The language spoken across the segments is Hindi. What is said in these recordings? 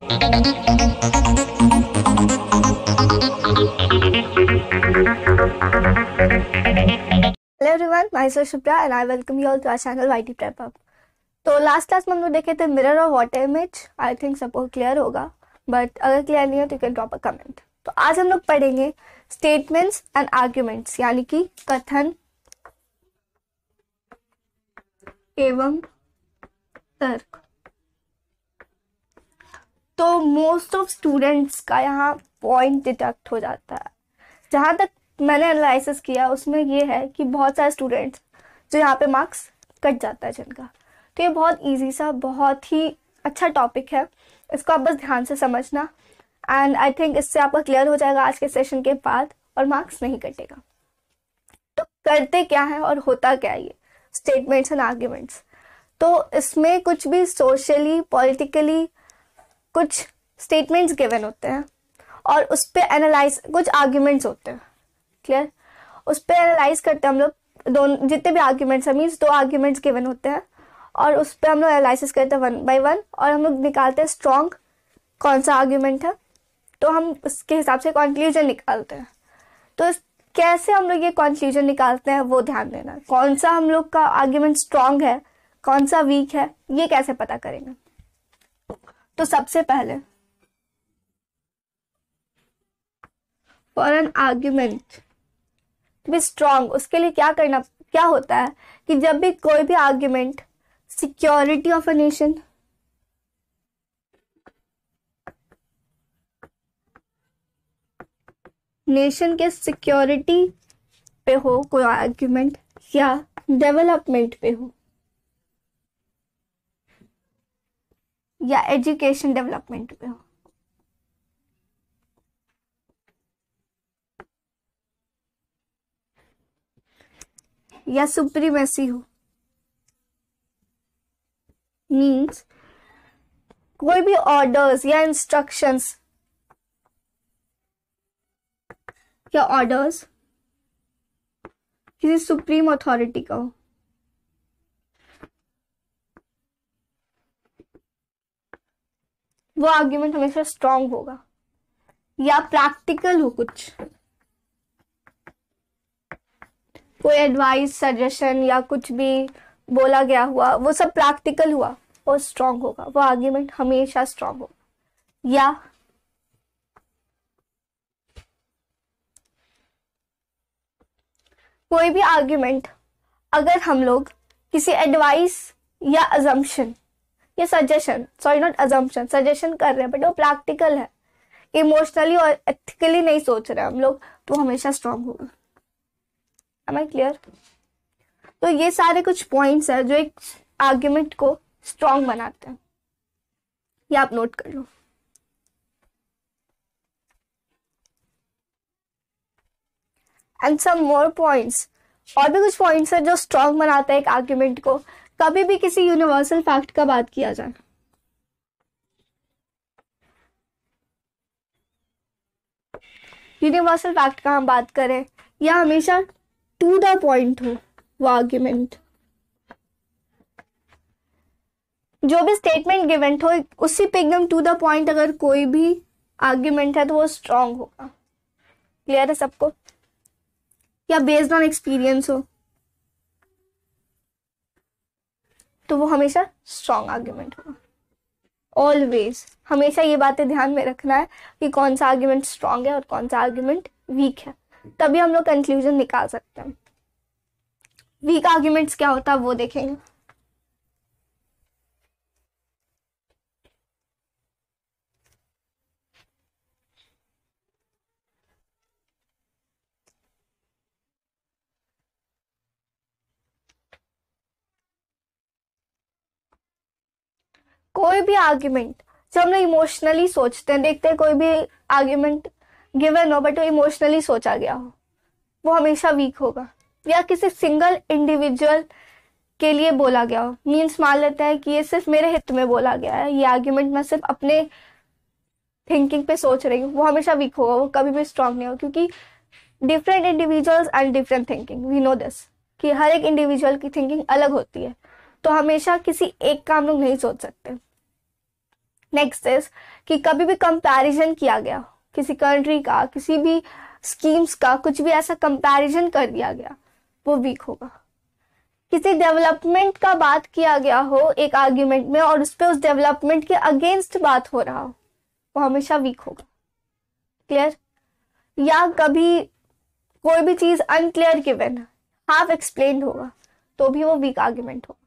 हेलो एवरीवन माय सेल्फ Shubhra and I welcome you all to our channel YT prep up तो लास्ट क्लास में हम लोग देखे थे mirror of water image I think सबको क्लियर होगा बट अगर क्लियर नहीं है तो you can drop a comment तो आज हम लोग पढ़ेंगे स्टेटमेंट्स एंड आर्ग्यूमेंट्स यानी कि कथन एवं तर्क तो मोस्ट ऑफ स्टूडेंट्स का यहाँ पॉइंट डिटेक्ट हो जाता है जहाँ तक मैंने एनालिसिस किया उसमें ये है कि बहुत सारे स्टूडेंट्स जो यहाँ पे मार्क्स कट जाता है जिनका तो ये बहुत इजी सा बहुत ही अच्छा टॉपिक है इसको आप बस ध्यान से समझना एंड आई थिंक इससे आपका क्लियर हो जाएगा आज के सेशन के बाद और मार्क्स नहीं कटेगा तो करते क्या है और होता क्या ये स्टेटमेंट्स एंड आर्ग्यूमेंट्स तो इसमें कुछ भी सोशली पॉलिटिकली कुछ स्टेटमेंट्स गिवन होते हैं और उस पर एनालाइज कुछ आर्ग्यूमेंट्स होते हैं क्लियर उस पर एनालाइज करते हैं हम लोग दोनों जितने भी आर्ग्यूमेंट्स हैं मीन्स दो आर्ग्यूमेंट्स गिवन होते हैं और उस पर हम लोग एनालिसिस करते हैं वन बाई वन और हम लोग निकालते हैं स्ट्रॉन्ग कौन सा आर्ग्यूमेंट है तो हम उसके हिसाब से कॉन्क्लूजन निकालते हैं तो कैसे हम लोग ये कॉन्क्लूजन निकालते हैं वो ध्यान देना कौन सा हम लोग का आर्ग्यूमेंट स्ट्रांग है कौन सा वीक है ये कैसे पता करेंगे तो सबसे पहले for an argument be strong उसके लिए क्या करना क्या होता है कि जब भी कोई भी argument security of a nation nation के सिक्योरिटी पे हो कोई आर्ग्यूमेंट या डेवलपमेंट पे हो या एजुकेशन डेवलपमेंट पे हो या सुप्रीमेसी हो मीन्स कोई भी ऑर्डर्स या इंस्ट्रक्शंस या ऑर्डर्स किसी सुप्रीम अथॉरिटी का हो वो आर्ग्यूमेंट हमेशा स्ट्रांग होगा या प्रैक्टिकल हो कुछ कोई एडवाइस सजेशन या कुछ भी बोला गया हुआ वो सब प्रैक्टिकल हुआ और स्ट्रांग होगा वो आर्ग्यूमेंट हमेशा स्ट्रांग होगा या कोई भी आर्ग्यूमेंट अगर हम लोग किसी एडवाइस या अजम्पशन ये suggestion sorry not assumption suggestion कर रहे हैं बट वो प्रैक्टिकल है इमोशनली और एथिकली नहीं सोच रहे हम लोग तो हमेशा स्ट्रांग होगा एम आई क्लियर तो ये सारे कुछ पॉइंट्स हैं जो एक आर्ग्यूमेंट को स्ट्रांग बनाते हैं ये आप नोट कर लो एंड सम मोर पॉइंट्स और भी कुछ पॉइंट्स हैं जो स्ट्रांग बनाते हैं एक आर्ग्यूमेंट को कभी भी किसी यूनिवर्सल फैक्ट का बात किया जाए यूनिवर्सल फैक्ट का हम बात करें या हमेशा टू द पॉइंट हो वो आर्ग्यूमेंट जो भी स्टेटमेंट गिवेंट हो उसी पे एकदम टू द पॉइंट अगर कोई भी आर्ग्यूमेंट है तो वो स्ट्रांग होगा क्लियर है सबको या बेस्ड ऑन एक्सपीरियंस हो तो वो हमेशा स्ट्रॉन्ग आर्ग्यूमेंट होगा ऑलवेज हमेशा ये बातें ध्यान में रखना है कि कौन सा आर्ग्यूमेंट स्ट्रांग है और कौन सा आर्ग्यूमेंट वीक है तभी हम लोग कंक्लूजन निकाल सकते हैं वीक आर्ग्यूमेंट्स क्या होता है वो देखेंगे कोई भी आर्ग्यूमेंट जो हम लोग इमोशनली सोचते हैं देखते हैं कोई भी आर्ग्यूमेंट गिवन हो बट वो इमोशनली सोचा गया हो वो हमेशा वीक होगा या किसी सिंगल इंडिविजुअल के लिए बोला गया हो मीन्स मान लेते हैं कि ये सिर्फ मेरे हित में बोला गया है ये आर्ग्यूमेंट मैं सिर्फ अपने थिंकिंग पे सोच रही हूँ वो हमेशा वीक होगा वो कभी भी स्ट्रांग नहीं होगा क्योंकि different individuals and different thinking we know this कि हर एक इंडिविजुअल की थिंकिंग अलग होती है तो हमेशा किसी एक काम लोग नहीं सोच सकते नेक्स्ट इज कि कभी भी कंपैरिजन किया गया किसी कंट्री का किसी भी स्कीम्स का कुछ भी ऐसा कंपैरिजन कर दिया गया वो वीक होगा किसी डेवलपमेंट का बात किया गया हो एक आर्ग्यूमेंट में और उस पर उस डेवलपमेंट के अगेंस्ट बात हो रहा हो वो हमेशा वीक होगा क्लियर या कभी कोई भी चीज अनक्लियर गिवन हाफ एक्सप्लेन होगा तो भी वो वीक आर्ग्यूमेंट होगा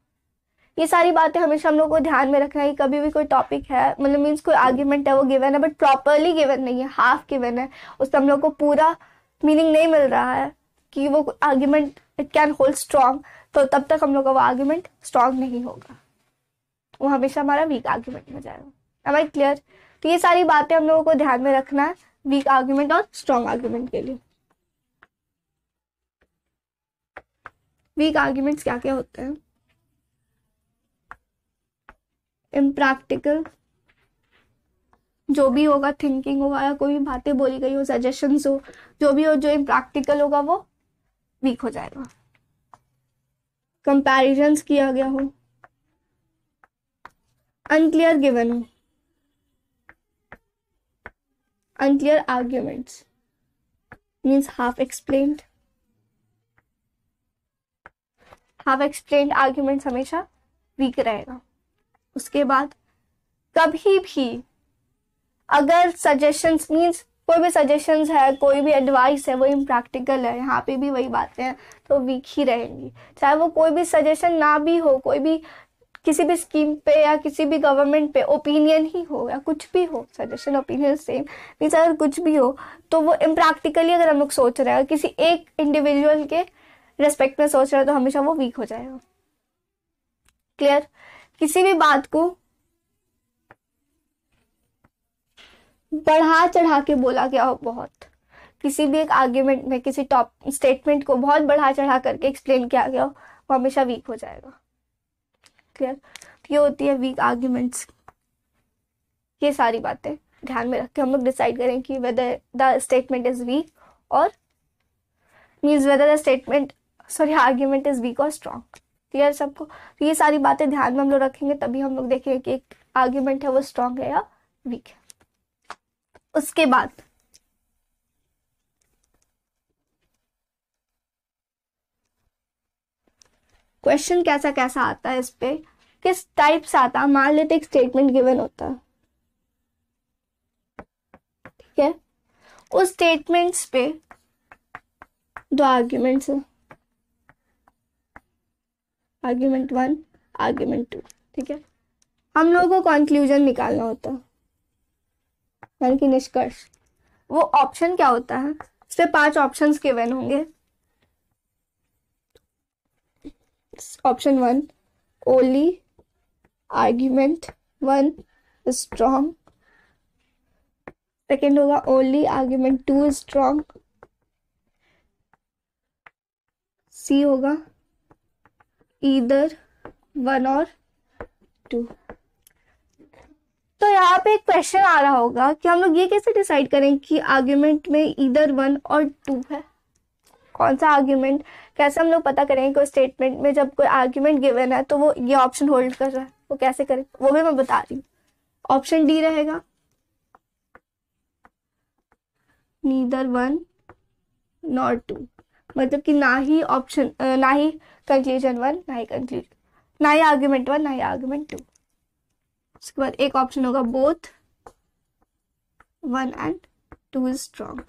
ये सारी बातें हमेशा हम लोग को ध्यान में रखना है कभी भी कोई टॉपिक है मतलब मीन्स कोई आर्ग्यूमेंट है वो गिवन है बट प्रॉपरली गिवन नहीं है हाफ गिवन है उससे हम लोग को पूरा मीनिंग नहीं मिल रहा है कि वो argument it can hold strong तो तब तक हम लोग का वो आर्ग्यूमेंट स्ट्रांग नहीं होगा वो हमेशा हमारा वीक आर्ग्यूमेंट में जाएगा आई क्लियर तो ये सारी बातें हम लोगों को ध्यान में रखना है वीक आर्ग्यूमेंट और स्ट्रांग आर्ग्यूमेंट के लिए वीक आर्ग्यूमेंट्स क्या क्या होते हैं इम्प्रैक्टिकल जो भी होगा थिंकिंग होगा या कोई भी बातें बोली गई हो सजेशंस हो जो भी हो जो इम्प्रैक्टिकल होगा वो वीक हो जाएगा कंपेरिजन किया गया हो अनक्लियर गिवन हो unclear arguments means half explain half explain argument हमेशा वीक रहेगा उसके बाद कभी भी अगर सजेशंस मीन्स कोई भी सजेशंस है कोई भी एडवाइस है वो इम्प्रैक्टिकल है यहाँ पे भी वही बातें हैं तो वीक ही रहेंगी चाहे वो कोई भी सजेशन ना भी हो कोई भी किसी भी स्कीम पे या किसी भी गवर्नमेंट पे ओपिनियन ही हो या कुछ भी हो सजेशन ओपिनियन सेम मीन्स अगर कुछ भी हो तो वो इम्प्रैक्टिकली अगर हम लोग सोच रहे हैं किसी एक इंडिविजुअल के रेस्पेक्ट में सोच रहे हैं तो हमेशा वो वीक हो जाएगा क्लियर किसी भी बात को बढ़ा चढ़ा के बोला गया हो बहुत किसी भी एक आर्ग्यूमेंट में किसी टॉप स्टेटमेंट को बहुत बढ़ा चढ़ा करके एक्सप्लेन किया गया हो वो हमेशा वीक हो जाएगा क्लियर तो ये होती है वीक आर्ग्यूमेंट्स ये सारी बातें ध्यान में रख के हम लोग डिसाइड करें कि whether the statement is weak और means whether the statement sorry argument is weak और स्ट्रांग क्लियर सबको तो ये सारी बातें ध्यान में हम लोग रखेंगे तभी हम लोग देखेंगे कि एक आर्ग्यूमेंट है वो स्ट्रांग है या वीक है उसके बाद क्वेश्चन कैसा कैसा आता है इस पे किस टाइप से आता है मान लेते एक स्टेटमेंट गिवन होता है ठीक है उस स्टेटमेंट्स पे दो आर्ग्यूमेंट्स है आर्ग्यूमेंट वन आर्ग्यूमेंट टू ठीक है हम लोगों को कंक्लूजन निकालना होता है यानी कि निष्कर्ष वो ऑप्शन क्या होता है इस पांच ऑप्शंस गिवन होंगे option one only argument one strong second होगा only argument two strong C होगा ईदर वन और टू तो यहाँ पे एक क्वेश्चन आ रहा होगा कि हम लोग ये कैसे डिसाइड करें कि आर्ग्यूमेंट में ईदर वन और टू है कौन सा आर्ग्यूमेंट कैसे हम लोग पता करेंगे कोई स्टेटमेंट में जब कोई आर्ग्यूमेंट गिवन है तो वो ये ऑप्शन होल्ड कर रहा है वो कैसे करें वो भी मैं बता रही हूँ ऑप्शन डी रहेगा नीदर वन नॉट टू मतलब कि ना ही ऑप्शन ना ही कंक्लूजन वन ना ही कंक्लूजन ना ही आर्ग्यूमेंट वन ना ही आर्ग्यूमेंट टू उसके बाद एक ऑप्शन होगा both one and two is strong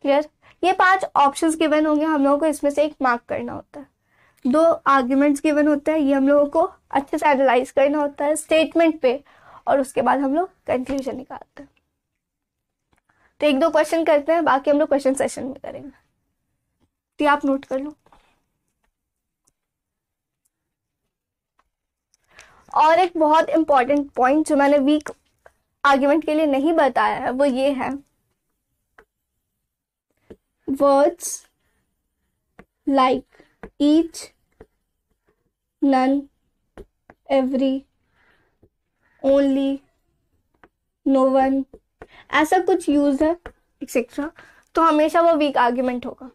clear ये पांच ऑप्शंस गिवन होंगे हम लोगों को इसमें से एक मार्क करना होता है दो आर्ग्यूमेंट्स गिवन होते हैं ये हम लोगों को अच्छे से एनालाइज करना होता है स्टेटमेंट पे और उसके बाद हम लोग कंक्लूजन निकालते हैं तो एक दो क्वेश्चन करते हैं बाकी हम लोग क्वेश्चन सेशन में करेंगे तो आप नोट कर लो और एक बहुत इंपॉर्टेंट पॉइंट जो मैंने वीक आर्ग्यूमेंट के लिए नहीं बताया है वो ये है words like each none every only no one ऐसा कुछ यूज है एक्सेट्रा तो हमेशा वो वीक आर्ग्यूमेंट होगा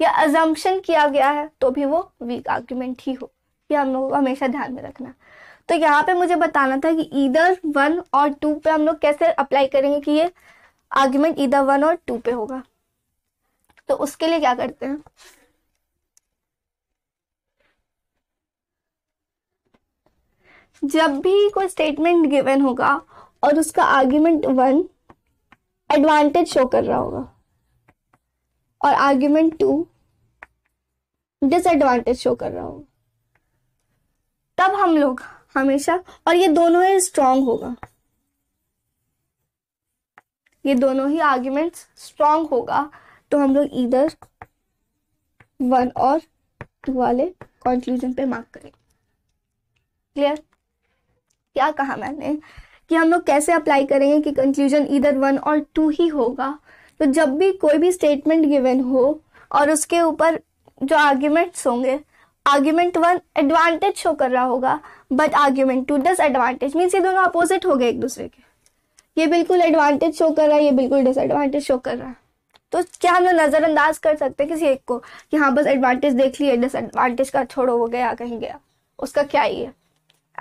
या अजम्पन किया गया है तो भी वो वीक आर्ग्यूमेंट ही हो ये हम लोग को हमेशा ध्यान में रखना है तो यहाँ पे मुझे बताना था कि ईदर वन और टू पे हम लोग कैसे अप्लाई करेंगे कि ये आर्ग्यूमेंट ईदर वन और टू पे होगा तो उसके लिए क्या करते हैं जब भी कोई स्टेटमेंट गिवन होगा और उसका आर्ग्यूमेंट वन एडवांटेज शो कर रहा होगा और आर्ग्यूमेंट टू डिसएडवांटेज शो कर रहा होगा तब हम लोग हमेशा और ये दोनों ही स्ट्रांग होगा ये दोनों ही आर्ग्यूमेंट्स स्ट्रांग होगा तो हम लोग इधर वन और टू वाले कंक्लूजन पे मार्क करें क्लियर क्या कहा मैंने कि हम लोग कैसे अप्लाई करेंगे कि कंक्लूजन इधर वन और टू ही होगा तो जब भी कोई भी स्टेटमेंट गिवन हो और उसके ऊपर जो आर्ग्यूमेंट्स होंगे आर्ग्यूमेंट वन एडवांटेज शो कर रहा होगा but argument two disadvantage means ये दोनों अपोजिट हो गए एक दूसरे के ये बिल्कुल एडवांटेज शो कर रहा है ये बिल्कुल डिसएडवांटेज शो कर रहा है तो क्या हम लोग नज़रअंदाज कर सकते हैं किसी एक को कि हाँ बस एडवांटेज देख लिए डिसएडवांटेज का छोड़ो वो गया कहीं गया उसका क्या ही है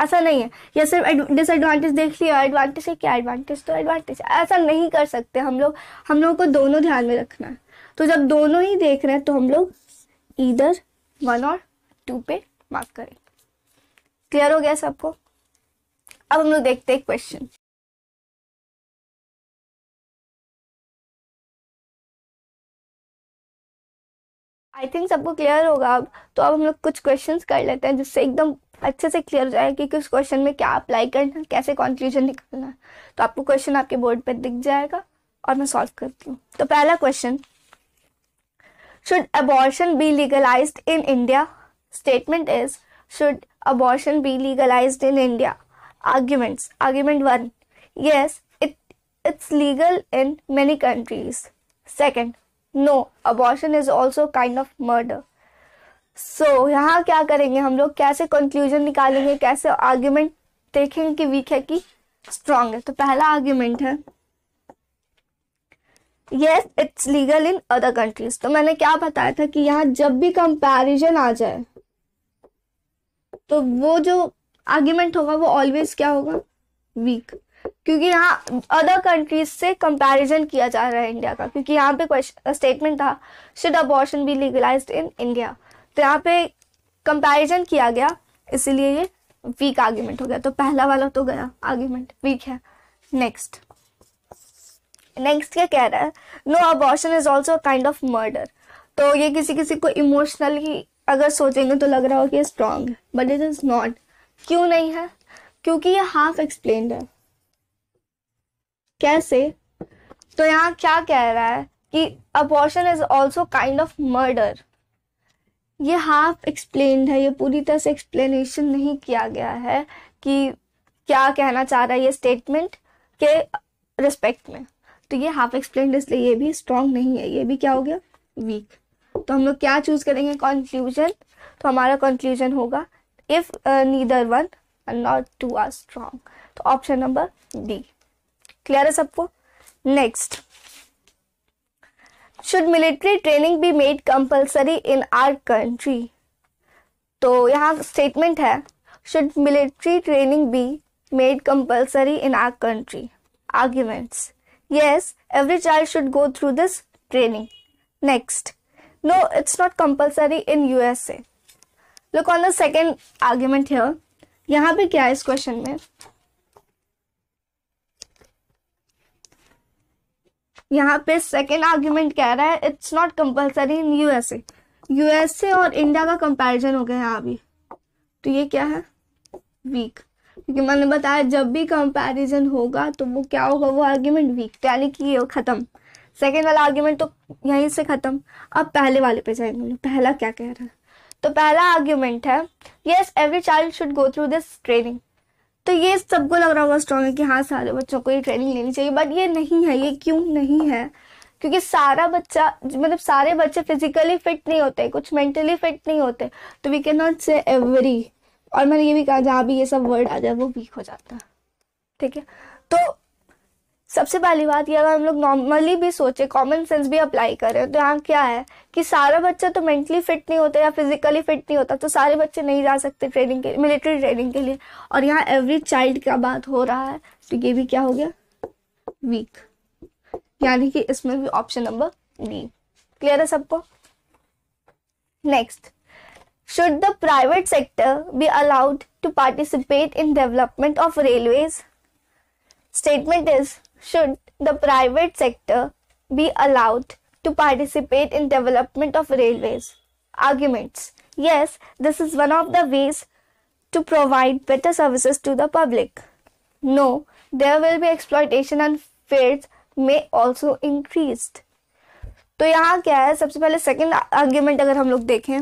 ऐसा नहीं है या सिर्फ डिसएडवांटेज देख लिया एडवांटेज है क्या एडवांटेज तो एडवांटेज ऐसा नहीं कर सकते हम लोग हम लोगों को दोनों ध्यान में रखना है तो जब दोनों ही देख रहे हैं तो हम लोग इधर वन और टू पे मार्क करें क्लियर हो गया सबको अब हम लोग देखते हैं क्वेश्चन आई थिंक सबको क्लियर होगा अब तो अब हम लोग कुछ क्वेश्चन कर लेते हैं जिससे एकदम अच्छे से क्लियर हो जाएगा कि किस क्वेश्चन में क्या अप्लाई करना कैसे निकलना निकालना तो आपको क्वेश्चन आपके बोर्ड पर दिख जाएगा और मैं सॉल्व करती हूँ तो पहला question should abortion be legalize in India statement is Should abortion be legalized in India? Arguments. Argument 1 Yes, it, it's legal in many countries. Second, no, abortion is also kind of murder. So so, यहाँ क्या करेंगे हम लोग कैसे कंक्लूजन निकालेंगे कैसे आर्ग्यूमेंट देखेंगे कि वीक है कि स्ट्रांग है तो पहला आर्ग्यूमेंट है yes it's legal in other countries तो मैंने क्या बताया था कि यहाँ जब भी कंपैरिजन आ जाए तो वो जो आर्ग्यूमेंट होगा वो ऑलवेज क्या होगा वीक क्योंकि यहाँ अदर कंट्रीज से कंपैरिजन किया जा रहा है इंडिया का क्योंकि यहाँ पे क्वेश्चन स्टेटमेंट था should abortion be legalize in India तो यहाँ पे कंपैरिजन किया गया इसीलिए ये वीक आर्ग्यूमेंट हो गया तो पहला वाला तो गया आर्ग्यूमेंट वीक है नेक्स्ट नेक्स्ट क्या कह रहा है no abortion is also kind of murder तो ये किसी किसी को इमोशनली अगर सोचेंगे तो लग रहा हो कि ये स्ट्रांग है बट इट इज़ नॉट क्यों नहीं है क्योंकि ये हाफ एक्सप्लेन है कैसे तो यहाँ क्या कह रहा है कि abortion is also kind of murder ये हाफ एक्सप्लेन है ये पूरी तरह से एक्सप्लेनेशन नहीं किया गया है कि क्या कहना चाह रहा है ये स्टेटमेंट के रिस्पेक्ट में तो ये हाफ एक्सप्लेन इसलिए ये भी स्ट्रांग नहीं है ये भी क्या हो गया वीक तो हम लोग क्या चूज करेंगे कंक्लूजन तो हमारा कंक्लूजन होगा if neither one not two are strong तो ऑप्शन नंबर डी क्लियर है सबको next should military training be made compulsory in our country तो यहाँ स्टेटमेंट है should military training be made compulsory in our country arguments yes every child should go through this training next No, it's not compulsory in USA. Look on the second argument here. yahan pe kya hai is question mein यहाँ पे सेकेंड आर्ग्यूमेंट कह रहा है it's not compulsory in USA USA और इंडिया का कंपैरिजन हो गया है अभी तो ये क्या है वीक क्योंकि मैंने बताया जब भी कंपैरिजन होगा तो वो क्या होगा वो आर्ग्यूमेंट वीक यानी कि ये खत्म सेकेंड वाला आर्ग्यूमेंट तो यहीं से ख़त्म अब पहले वाले पे जाएंगे पहला क्या कह रहा है तो पहला आर्ग्यूमेंट है yes every child should go through this training तो ये सबको लग रहा होगा स्ट्रॉन्ग है कि हाँ सारे बच्चों को ये ट्रेनिंग लेनी चाहिए बट ये नहीं है ये क्यों नहीं है क्योंकि सारा बच्चा मतलब सारे बच्चे फिजिकली फिट नहीं होते कुछ मेंटली फिट नहीं होते तो we can not say every और मैंने ये भी कहा जहाँ भी ये सब वर्ड आ जाए वो वीक हो जाता है ठीक है तो सबसे पहली बात ये अगर हम लोग नॉर्मली भी सोचे कॉमन सेंस भी अप्लाई करें तो यहाँ क्या है कि सारा बच्चा तो मेंटली फिट नहीं होता या फिजिकली फिट नहीं होता तो सारे बच्चे नहीं जा सकते ट्रेनिंग के मिलिट्री ट्रेनिंग के लिए और यहाँ एवरी चाइल्ड का बात हो रहा है तो ये भी क्या हो गया वीक यानी कि इसमें भी ऑप्शन नंबर डी क्लियर है सबको next should the private sector be allowed to participate in development of railways statement is should the private sector be allowed to participate in development of railways? Arguments. Yes, this is one of the ways to provide better services to the public. No, there will be exploitation and fares may also increased. तो यहाँ क्या है सबसे पहले सेकंड आर्ग्यूमेंट अगर हम लोग देखें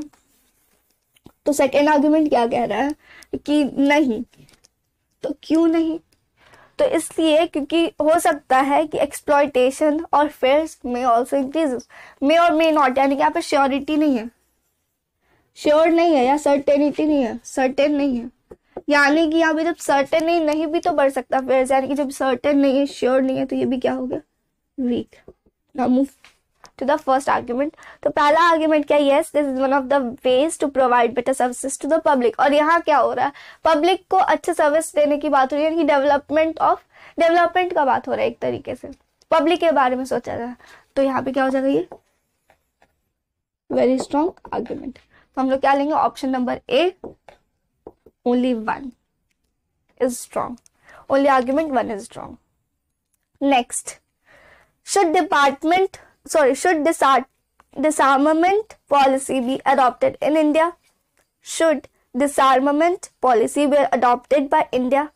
तो सेकंड आर्ग्यूमेंट क्या कह रहा है कि नहीं तो क्यों नहीं तो इसलिए क्योंकि हो सकता है कि एक्सप्लॉयटेशन और फेयर्स में ऑल्सो इंक्रीज मे और मे नॉट यानी कि यहाँ पर श्योरिटी नहीं है श्योर नहीं है या सर्टेनिटी नहीं है सर्टेन नहीं है यानी कि यहाँ पे जब सर्टेन नहीं, नहीं भी तो बढ़ सकता फेयर्स यानी कि जब सर्टेन नहीं है श्योर नहीं है तो ये भी क्या हो गया वीक ना move to the first argument तो पहला आर्ग्यूमेंट क्या yes this is one of the ways to provide better services to the public. और यहाँ क्या हो रहा है पब्लिक को अच्छे सर्विस देने की बात हो रही है यानी development of development का बात हो रहा है एक तरीके से public के बारे में सोचा जाए तो यहाँ पे क्या हो जाएगा ये वेरी स्ट्रॉन्ग आर्ग्यूमेंट तो हम लोग क्या लेंगे option number A only one is strong only argument one is strong next should department sorry, should disar- disarmament policy be adopted in India? Should disarmament policy be adopted by India?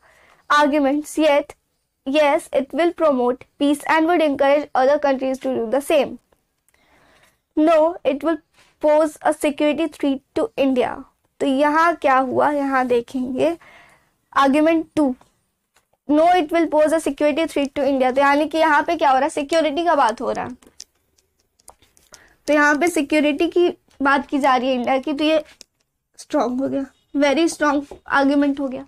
Arguments yet, yes, it will promote peace and would encourage other countries to do the same. No, it will pose a security threat to India. तो यहाँ क्या हुआ यहाँ देखेंगे argument two no it will pose a security threat to India तो यानी कि यहाँ पे क्या हो रहा है सिक्योरिटी का बात हो रहा है तो यहाँ पे सिक्योरिटी की बात की जा रही है इंडिया की तो ये स्ट्रांग हो गया वेरी स्ट्रांग आर्ग्यूमेंट हो गया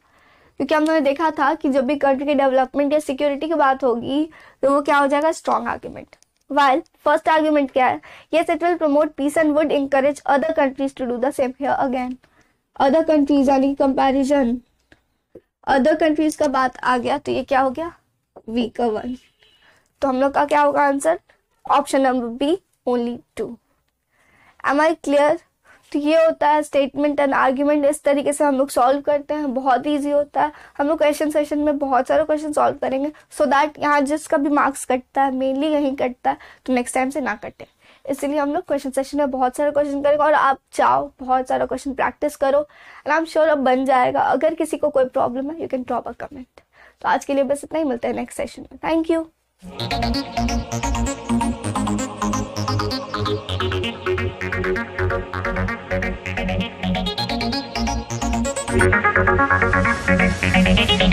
क्योंकि हमने देखा था कि जब भी कंट्री के डेवलपमेंट या सिक्योरिटी की बात होगी तो वो क्या हो जाएगा strong argument while first argument क्या है yes it will promote peace and would encourage other countries to do the same here again other countries यानी कंपेरिजन अदर कंट्रीज का बात आ गया तो ये क्या हो गया वीकर वन तो हम लोग का क्या होगा answer option number B only two am I clear तो ये होता है स्टेटमेंट एंड आर्ग्यूमेंट इस तरीके से हम लोग सॉल्व करते हैं बहुत ईजी होता है हम लोग क्वेश्चन सेशन में बहुत सारे क्वेश्चन सॉल्व करेंगे सो दैट यहाँ जिसका भी मार्क्स कटता है मेनली यहीं कटता है तो नेक्स्ट टाइम से ना कटे इसलिए हम लोग क्वेश्चन सेशन में बहुत सारे क्वेश्चन करेंगे और आप चाहो बहुत सारा क्वेश्चन प्रैक्टिस करो एंड आई एम श्योर अब बन जाएगा अगर किसी को कोई प्रॉब्लम है you can drop a comment तो आज के लिए बस इतना ही मिलता है नेक्स्ट सेशन में थैंक यू Thank you.